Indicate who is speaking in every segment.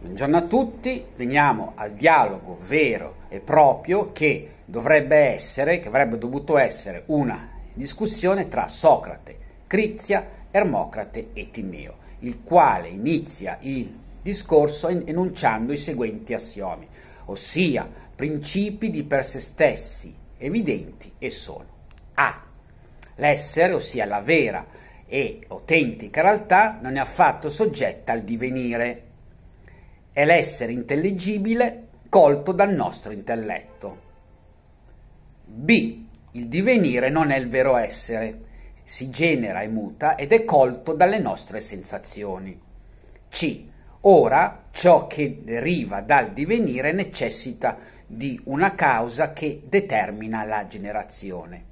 Speaker 1: Buongiorno a tutti, veniamo al dialogo vero e proprio che dovrebbe essere, che avrebbe dovuto essere una discussione tra Socrate, Crizia, Ermocrate e Timeo, il quale inizia il discorso enunciando i seguenti assiomi, ossia principi di per se stessi evidenti e sono A. L'essere, ossia la vera e autentica realtà, non è affatto soggetta al divenire è l'essere intellegibile colto dal nostro intelletto. B. Il divenire non è il vero essere, si genera e muta ed è colto dalle nostre sensazioni. C. Ora ciò che deriva dal divenire necessita di una causa che determina la generazione.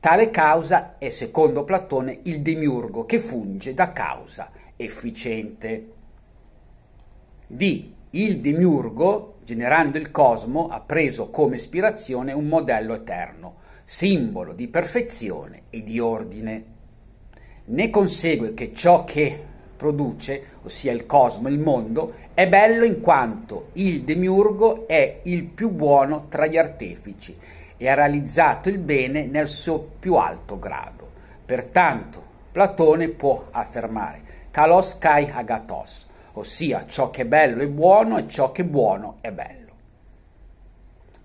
Speaker 1: Tale causa è, secondo Platone, il demiurgo che funge da causa efficiente di Il demiurgo, generando il cosmo, ha preso come ispirazione un modello eterno, simbolo di perfezione e di ordine. Ne consegue che ciò che produce, ossia il cosmo, il mondo, è bello in quanto il demiurgo è il più buono tra gli artefici e ha realizzato il bene nel suo più alto grado. Pertanto, Platone può affermare Kalos kai agatos, ossia ciò che è bello è buono e ciò che è buono è bello.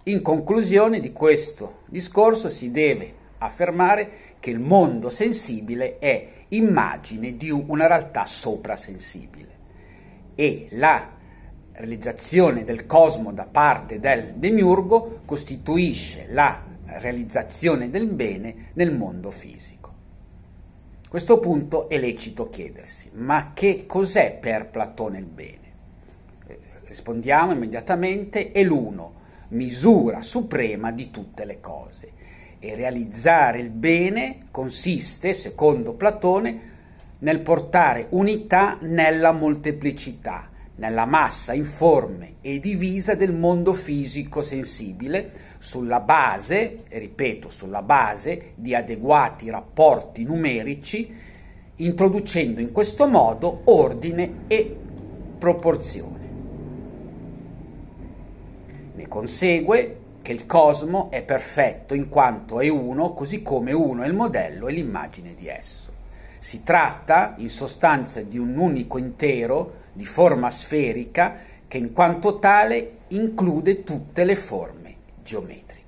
Speaker 1: In conclusione di questo discorso si deve affermare che il mondo sensibile è immagine di una realtà soprasensibile e la realizzazione del cosmo da parte del demiurgo costituisce la realizzazione del bene nel mondo fisico questo punto è lecito chiedersi, ma che cos'è per Platone il bene? Eh, rispondiamo immediatamente, è l'uno, misura suprema di tutte le cose. E realizzare il bene consiste, secondo Platone, nel portare unità nella molteplicità, nella massa informe e divisa del mondo fisico sensibile sulla base, ripeto, sulla base di adeguati rapporti numerici, introducendo in questo modo ordine e proporzione. Ne consegue che il cosmo è perfetto in quanto è uno, così come uno è il modello e l'immagine di esso. Si tratta in sostanza di un unico intero di forma sferica che in quanto tale include tutte le forme geometriche.